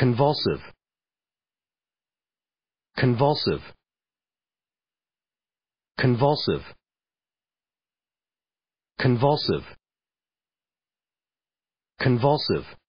convulsive convulsive convulsive convulsive convulsive